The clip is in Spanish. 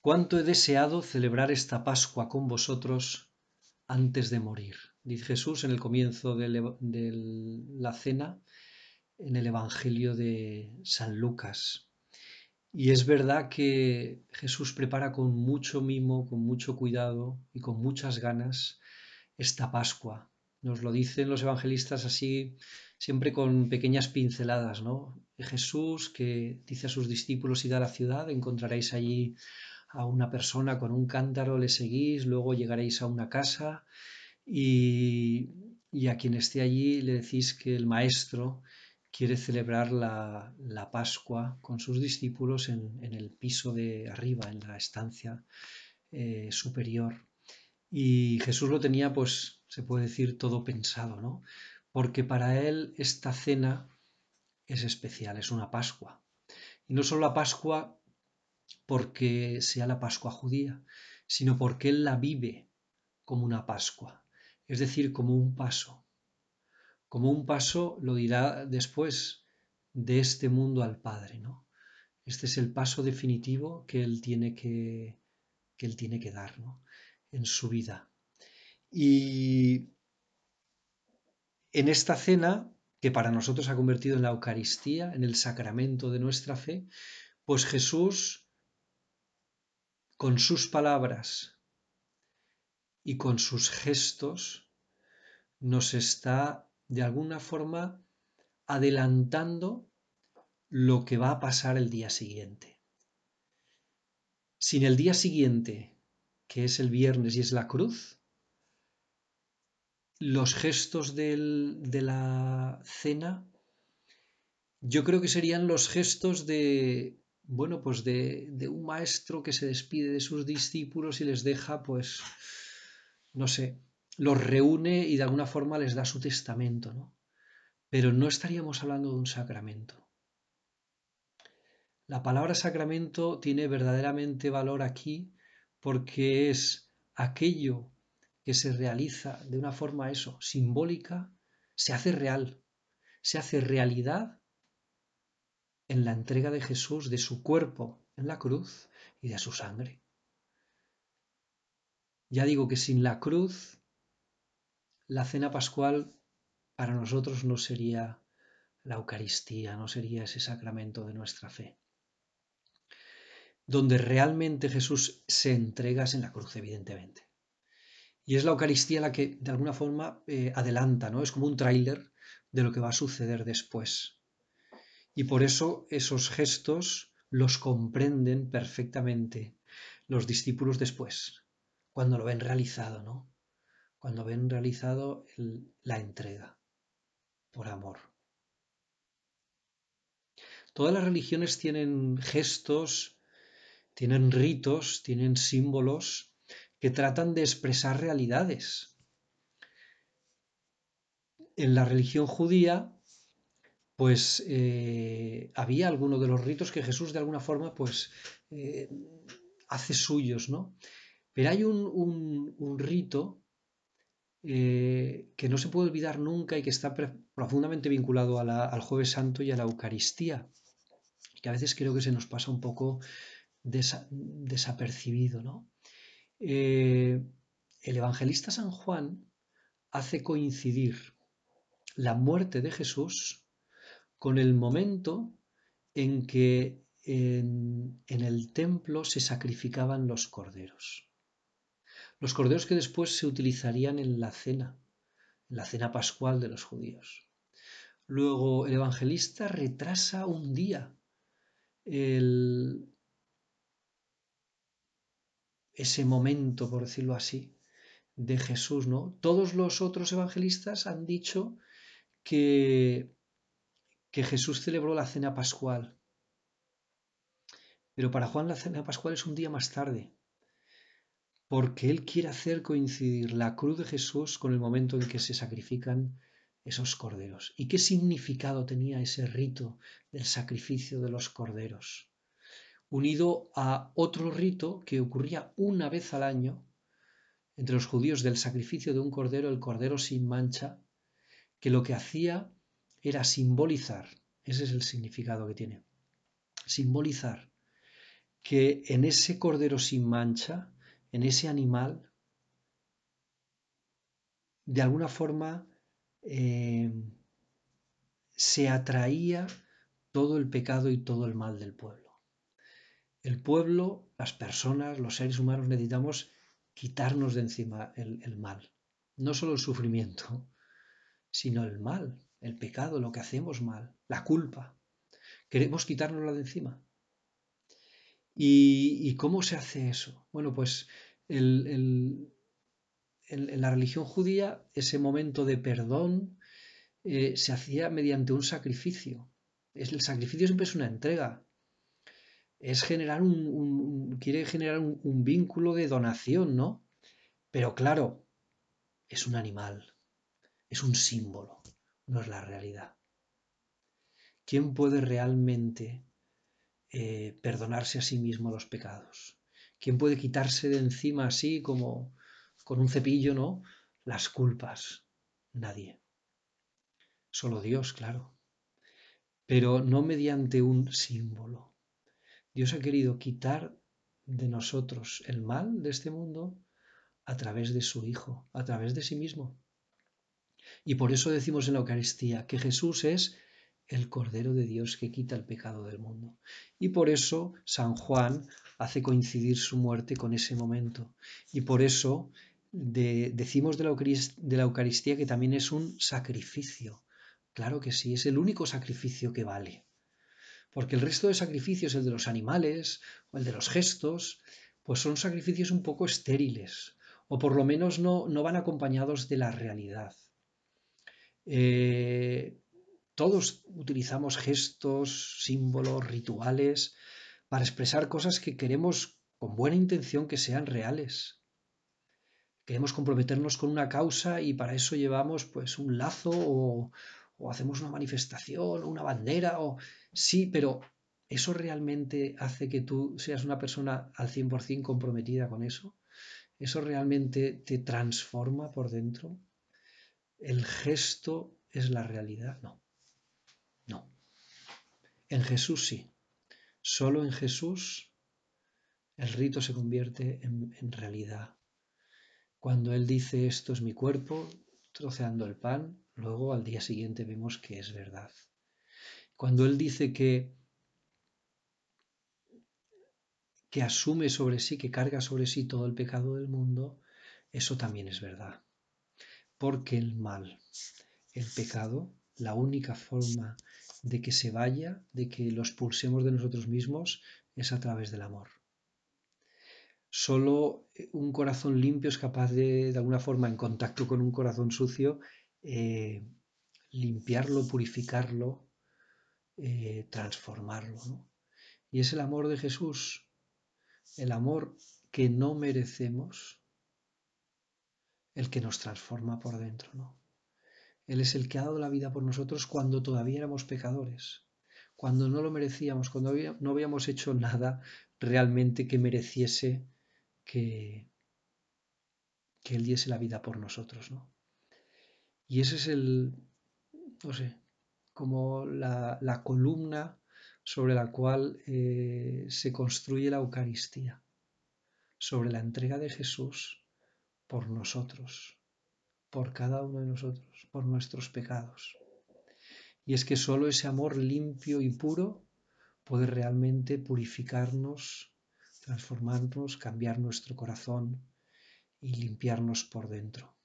Cuánto he deseado celebrar esta Pascua con vosotros antes de morir, dice Jesús en el comienzo de la cena en el Evangelio de San Lucas. Y es verdad que Jesús prepara con mucho mimo, con mucho cuidado y con muchas ganas esta Pascua. Nos lo dicen los evangelistas así, siempre con pequeñas pinceladas, ¿no? Jesús que dice a sus discípulos, y a la ciudad, encontraréis allí a una persona con un cántaro le seguís, luego llegaréis a una casa y, a quien esté allí le decís que el maestro quiere celebrar la, Pascua con sus discípulos en, el piso de arriba, en la estancia eh, superior. Y Jesús lo tenía, pues, se puede decir, todo pensado, ¿no? Porque para él esta cena es especial, es una Pascua. Y no solo la Pascua porque sea la Pascua judía, sino porque Él la vive como una Pascua, es decir, como un paso. Como un paso, lo dirá después, de este mundo al Padre, ¿no? Este es el paso definitivo que Él tiene que, que, él tiene que dar en su vida. Y en esta cena, que para nosotros ha convertido en la Eucaristía, en el sacramento de nuestra fe, pues Jesús con sus palabras y con sus gestos nos está de alguna forma adelantando lo que va a pasar el día siguiente. Sin el día siguiente, que es el viernes y es la cruz, los gestos de la cena, yo creo que serían los gestos de bueno, pues de, un maestro que se despide de sus discípulos y les deja, pues, no sé, los reúne y de alguna forma les da su testamento, ¿no? Pero no estaríamos hablando de un sacramento. La palabra sacramento tiene verdaderamente valor aquí porque es aquello que se realiza de una forma eso, simbólica, se hace real, se hace realidad en la entrega de Jesús de su cuerpo en la cruz y de su sangre. Ya digo que sin la cruz, la cena pascual para nosotros no sería la Eucaristía, no sería ese sacramento de nuestra fe. Donde realmente Jesús se entrega es en la cruz, evidentemente. Y es la Eucaristía la que de alguna forma eh, adelanta, ¿no? Es como un tráiler de lo que va a suceder después. Y por eso esos gestos los comprenden perfectamente los discípulos después, cuando lo ven realizado, ¿no? Cuando ven realizado la entrega por amor. Todas las religiones tienen gestos, tienen ritos, tienen símbolos que tratan de expresar realidades. En la religión judía pues eh, había alguno de los ritos que Jesús de alguna forma pues eh, hace suyos, ¿no? Pero hay un, rito eh, que no se puede olvidar nunca y que está profundamente vinculado al jueves santo y a la Eucaristía, que a veces creo que se nos pasa un poco desapercibido, el evangelista San Juan hace coincidir la muerte de Jesús con el momento en que en, el templo se sacrificaban los corderos. Los corderos que después se utilizarían en la cena, en la cena pascual de los judíos. Luego el evangelista retrasa un día ese momento, por decirlo así, de Jesús, ¿no? Todos los otros evangelistas han dicho que que Jesús celebró la cena pascual. Pero para Juan la cena pascual es un día más tarde, porque él quiere hacer coincidir la cruz de Jesús con el momento en que se sacrifican esos corderos. ¿Y qué significado tenía ese rito del sacrificio de los corderos? Unido a otro rito que ocurría una vez al año entre los judíos del sacrificio de un cordero, el cordero sin mancha, que lo que hacía era simbolizar, ese es el significado que tiene, simbolizar que en ese cordero sin mancha, en ese animal, de alguna forma eh, se atraía todo el pecado y todo el mal del pueblo. El pueblo, las personas, los seres humanos necesitamos quitarnos de encima el, el mal. No solo el sufrimiento, sino el mal, el pecado, lo que hacemos mal, la culpa. Queremos quitárnosla de encima. ¿Y, cómo se hace eso? Bueno, pues en la religión judía ese momento de perdón eh, se hacía mediante un sacrificio. el sacrificio siempre es una entrega. Es generar un, quiere generar un vínculo de donación, ¿no? Pero claro, es un animal, es un símbolo no es la realidad. ¿Quién puede realmente eh, perdonarse a sí mismo los pecados? ¿Quién puede quitarse de encima así como con un cepillo, ¿no? Las culpas. Nadie. Solo Dios, claro. Pero no mediante un símbolo. Dios ha querido quitar de nosotros el mal de este mundo a través de su Hijo, a través de sí mismo. Y por eso decimos en la Eucaristía que Jesús es el Cordero de Dios que quita el pecado del mundo. Y por eso San Juan hace coincidir su muerte con ese momento. Y por eso decimos de la, Eucaristía que también es un sacrificio. Claro que sí, es el único sacrificio que vale. Porque el resto de sacrificios, el de los animales o el de los gestos, pues son sacrificios un poco estériles, o por lo menos no, no van acompañados de la realidad. Eh, todos utilizamos gestos, símbolos, rituales para expresar cosas que queremos con buena intención que sean reales. Queremos comprometernos con una causa y para eso llevamos pues un lazo o, hacemos una manifestación o una bandera o sí, pero ¿eso realmente hace que tú seas una persona al 100% comprometida con eso? ¿Eso realmente te transforma por dentro? el gesto es la realidad, no. No. En Jesús sí. Solo en Jesús el rito se convierte en, realidad. Cuando Él dice esto es mi cuerpo, troceando el pan, luego al día siguiente vemos que es verdad. Cuando Él dice que que asume sobre sí, que carga sobre sí todo el pecado del mundo, eso también es verdad porque el mal, el pecado, la única forma de que se vaya, de que lo expulsemos de nosotros mismos, es a través del amor. Solo eh, un corazón limpio es capaz de, de alguna forma, en contacto con un corazón sucio, eh, limpiarlo, purificarlo, eh, transformarlo. Y es el amor de Jesús, el amor que no merecemos, el que nos transforma por dentro, ¿no? Él es el que ha dado la vida por nosotros cuando todavía éramos pecadores, cuando no lo merecíamos, cuando no habíamos hecho nada realmente que mereciese que, Él diese la vida por nosotros, Y ese es el, no sé, como la, columna sobre la cual eh, se construye la Eucaristía, sobre la entrega de Jesús por nosotros, por cada uno de nosotros, por nuestros pecados. Y es que solo ese amor limpio y puro puede realmente purificarnos, transformarnos, cambiar nuestro corazón y limpiarnos por dentro.